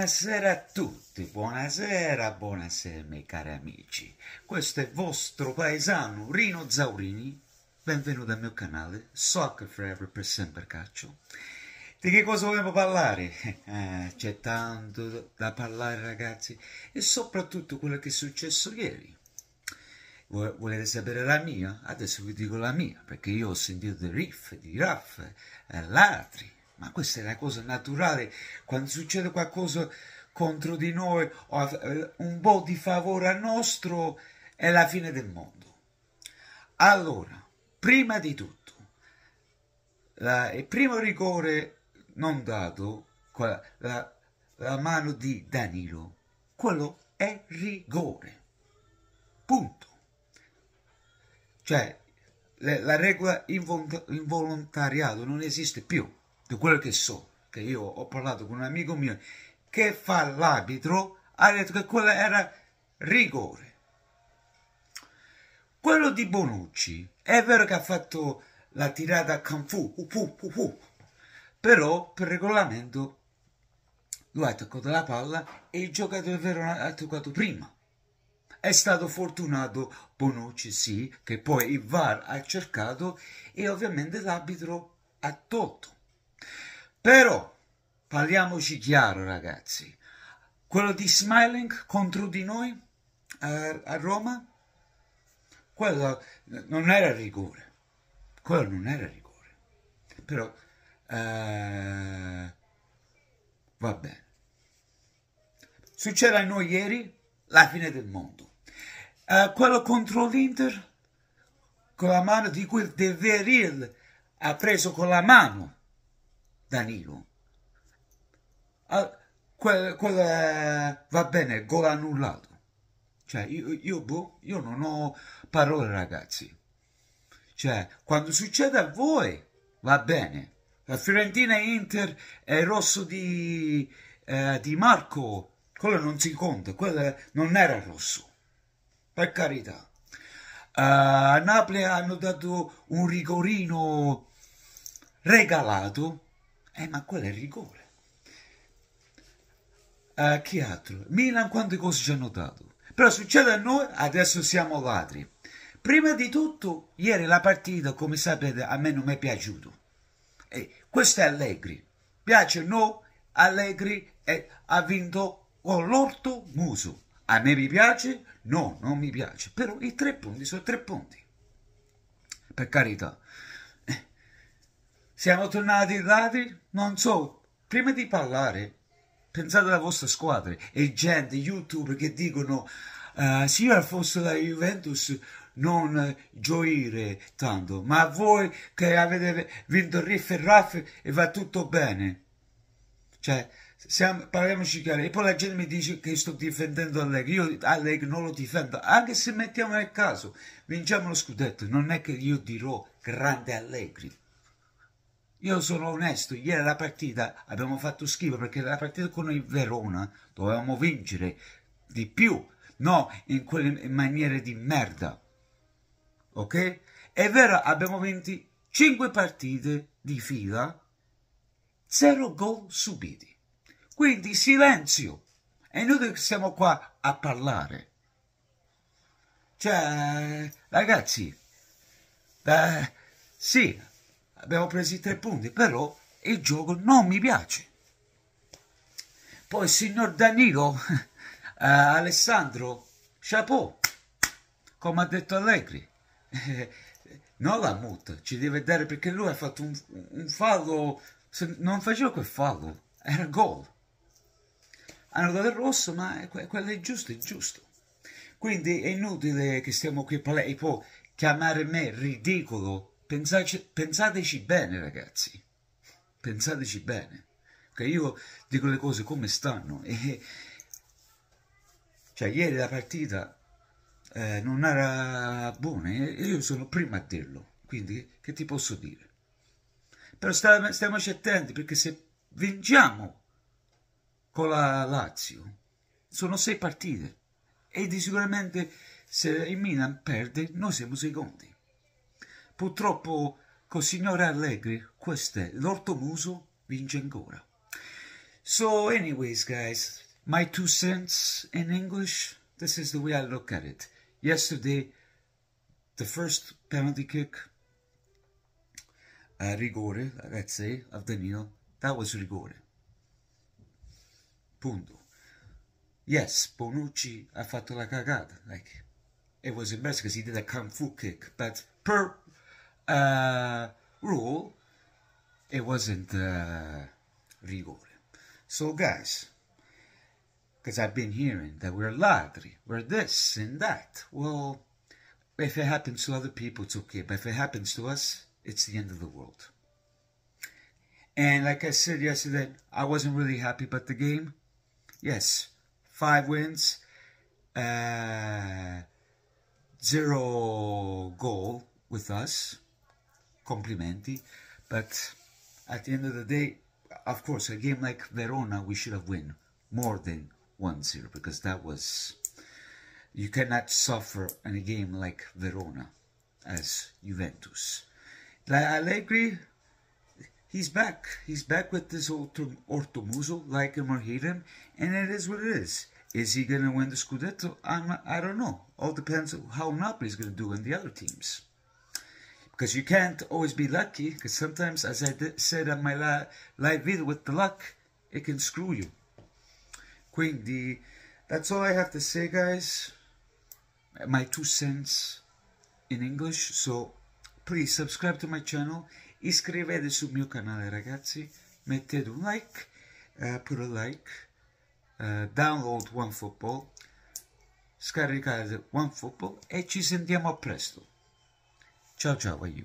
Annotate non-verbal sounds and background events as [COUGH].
Buonasera a tutti, buonasera, buonasera miei cari amici. Questo è il vostro paesano Rino Zaurini. Benvenuto al mio canale Soccer Forever per sempre calcio. Di che cosa vogliamo parlare? [LAUGHS] Eh, c'è tanto da parlare ragazzi e soprattutto quello che è successo ieri. Volete sapere la mia? Adesso vi dico la mia perché io ho sentito di riff, di raff, eh, latri, ma questa è la cosa naturale. Quando succede qualcosa contro di noi o eh, un po' di favore a nostro, è la fine del mondo. Allora, prima di tutto, la, il primo rigore non dato, la, la, mano di Danilo, quello è rigore. Punto. Cioè, la regola involontariato non esiste più di quello che so, che io ho parlato con un amico mio che fa l'arbitro, ha detto che quello era rigore. Quello di Bonucci è vero che ha fatto la tirata a Canfu, uh, uh, uh, uh, però per regolamento lui ha toccato la palla e il giocatore vero ha toccato prima. È stato fortunato Bonucci, sì, che poi il VAR ha cercato e ovviamente l'arbitro ha tolto. Però, parliamoci chiaro ragazzi, quello di Smiling contro di noi a, a Roma, quello non era rigore, quello non era rigore, però eh, va bene. Succede a noi ieri la fine del mondo. Eh, quello contro l'Inter, con la mano di quel De Veril ha preso con la mano Danilo. Ah, quel, quel, eh, va bene, gol annullato. Cioè, io, io, boh, io non ho parole, ragazzi. Cioè, quando succede a voi, va bene. La Fiorentina Inter è rosso di, eh, di Marco. Quello non si conta, quello non era rosso. Per carità. Uh, Napoli hanno dato un rigorino regalato eh, ma quello è il rigore. Uh, eh, che altro? Milan quante cose ci ha notato. Però succede a noi, adesso siamo ladri. Prima di tutto, ieri la partita, come sapete, a me non mi è piaciuto. Eh, questo è Allegri. Piace o no, Allegri è, eh, ha vinto con l'orto muso. A me mi piace? No, non mi piace. Però i tre punti sono tre punti. Per carità. Siamo tornati ladri? Non so. Prima di parlare, pensate alla vostra squadra e gente, youtuber che dicono uh, se io fossi la Juventus non gioire tanto, ma voi che avete vinto Riff e Raff e va tutto bene. Cioè, siamo, parliamoci chiaro. E poi la gente mi dice che sto difendendo Allegri. Io Allegri non lo difendo. Anche se mettiamo nel caso, vinciamo lo scudetto, non è che io dirò grande Allegri. Io sono onesto, ieri la partita abbiamo fatto schifo perché la partita con il Verona dovevamo vincere di più, no in quelle maniere di merda. Ok? È vero, abbiamo vinto 5 partite di fila, 0 gol subiti. Quindi silenzio. E noi che siamo qua a parlare. Cioè, ragazzi, eh, sì, abbiamo preso i tre punti, però il gioco non mi piace. Poi il signor Danilo, [LAUGHS] eh, Alessandro, chapeau, come ha detto Allegri, [LAUGHS] non la muta, ci deve dare perché lui ha fatto un, un fallo, non faceva quel fallo, era gol. Hanno dato il rosso, ma quello è giusto, è giusto. Quindi è inutile che stiamo qui a parlare, e poi chiamare me ridicolo Pensaci, pensateci bene ragazzi, pensateci bene, che io dico le cose come stanno. E, cioè, ieri la partita eh, non era buona e io sono prima a dirlo, quindi che ti posso dire? Però stiamoci attenti perché se vinciamo con la Lazio sono sei partite e di sicuramente se il Milan perde noi siamo secondi. Purtroppo, con Signore Allegri, questo è l'orto muso vince ancora. So anyways, guys, my two cents in English, this is the way I look at it. Yesterday, the first penalty kick, a uh, rigore, let's say, of Danilo, that was rigore. Punto. Yes, Bonucci ha fatto la cagata, like, it was embarrassing because he did a kung fu kick, but per uh, rule, it wasn't uh, rigore. So guys, because I've been hearing that we're ladri, we're this and that. Well, if it happens to other people, it's okay. But if it happens to us, it's the end of the world. And like I said yesterday, I wasn't really happy about the game. Yes, five wins, uh, zero goal with us complimenti, but at the end of the day, of course, a game like Verona, we should have won more than 1-0 because that was... You cannot suffer in a game like Verona as Juventus. Like Allegri, he's back. He's back with this Ortomuzo, like him or hate him, and it is what it is. Is he going to win the Scudetto? I'm, I don't know. All depends how Napoli is going to do and the other teams. because you can't always be lucky because sometimes as I said on my live video with the luck it can screw you quindi that's all I have to say guys my two cents in English so please subscribe to my channel iscrivetevi sul mio canale ragazzi mettete un like uh, put a like uh, download OneFootball scaricate OneFootball e ci sentiamo a presto 悄悄为雨。